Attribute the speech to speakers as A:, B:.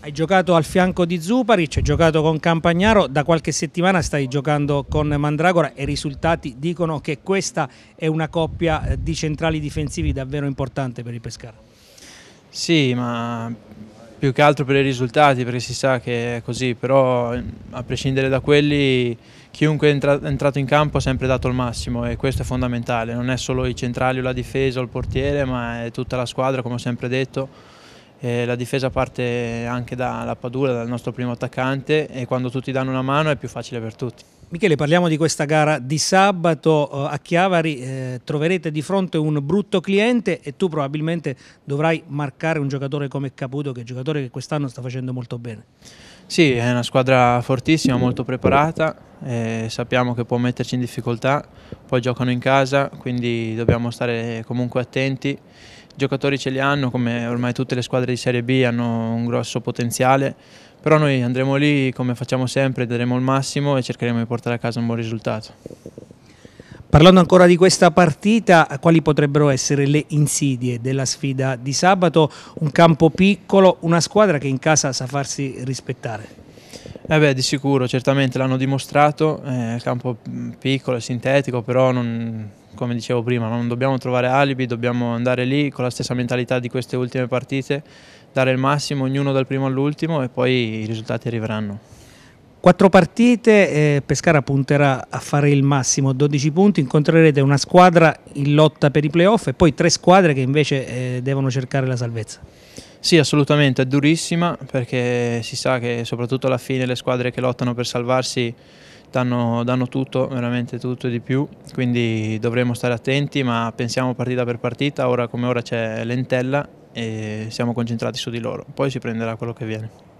A: Hai giocato al fianco di Zuparic, hai giocato con Campagnaro, da qualche settimana stai giocando con Mandragora e i risultati dicono che questa è una coppia eh, di centrali
B: difensivi davvero importante per il Pescara. Sì, ma più che altro per i risultati, perché si sa che è così, però a prescindere da quelli chiunque è entrato in campo ha sempre dato il massimo e questo è fondamentale, non è solo i centrali o la difesa o il portiere, ma è tutta la squadra, come ho sempre detto eh, la difesa parte anche dalla Padula, dal nostro primo attaccante e quando tutti danno una mano è più facile per tutti.
A: Michele, parliamo di questa gara di sabato eh, a Chiavari, eh, troverete di fronte un brutto cliente e tu probabilmente dovrai marcare un giocatore come Caputo, che è un giocatore che quest'anno
B: sta facendo molto bene. Sì, è una squadra fortissima, molto preparata, eh, sappiamo che può metterci in difficoltà, poi giocano in casa, quindi dobbiamo stare comunque attenti giocatori ce li hanno, come ormai tutte le squadre di Serie B hanno un grosso potenziale, però noi andremo lì come facciamo sempre, daremo il massimo e cercheremo di portare a casa un buon risultato.
A: Parlando ancora di questa partita, quali potrebbero essere le insidie della sfida di sabato? Un campo piccolo, una squadra che in
B: casa sa farsi rispettare. Eh beh, di sicuro, certamente l'hanno dimostrato, è eh, campo mm, piccolo, e sintetico, però non, come dicevo prima, non dobbiamo trovare alibi, dobbiamo andare lì con la stessa mentalità di queste ultime partite, dare il massimo ognuno dal primo all'ultimo e poi i risultati arriveranno.
A: Quattro partite, eh, Pescara punterà a fare il massimo, 12 punti, incontrerete una squadra in lotta per i playoff e poi
B: tre squadre che invece eh, devono
A: cercare la salvezza.
B: Sì, assolutamente, è durissima perché si sa che soprattutto alla fine le squadre che lottano per salvarsi danno, danno tutto, veramente tutto e di più, quindi dovremo stare attenti, ma pensiamo partita per partita, ora come ora c'è Lentella e siamo concentrati su di loro, poi si prenderà quello che viene.